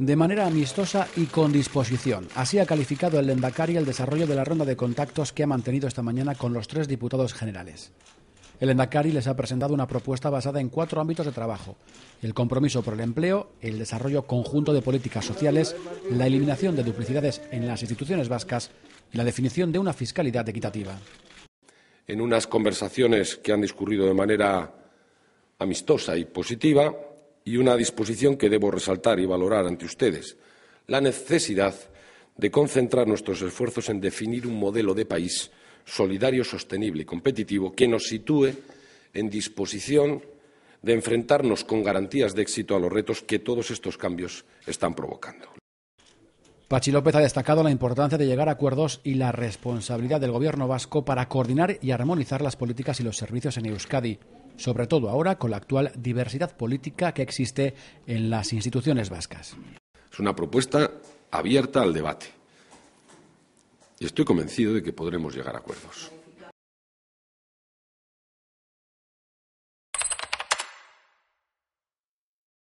de manera amistosa y con disposición. Así ha calificado el Endacari el desarrollo de la ronda de contactos que ha mantenido esta mañana con los tres diputados generales. El Endacari les ha presentado una propuesta basada en cuatro ámbitos de trabajo: el compromiso por el empleo, el desarrollo conjunto de políticas sociales, la eliminación de duplicidades en las instituciones vascas y la definición de una fiscalidad equitativa. En unas conversaciones que han discurrido de manera amistosa y positiva, y una disposición que debo resaltar y valorar ante ustedes, la necesidad de concentrar nuestros esfuerzos en definir un modelo de país solidario, sostenible y competitivo que nos sitúe en disposición de enfrentarnos con garantías de éxito a los retos que todos estos cambios están provocando. Pachi López ha destacado la importancia de llegar a acuerdos y la responsabilidad del gobierno vasco para coordinar y armonizar las políticas y los servicios en Euskadi, sobre todo ahora con la actual diversidad política que existe en las instituciones vascas. Es una propuesta abierta al debate y estoy convencido de que podremos llegar a acuerdos.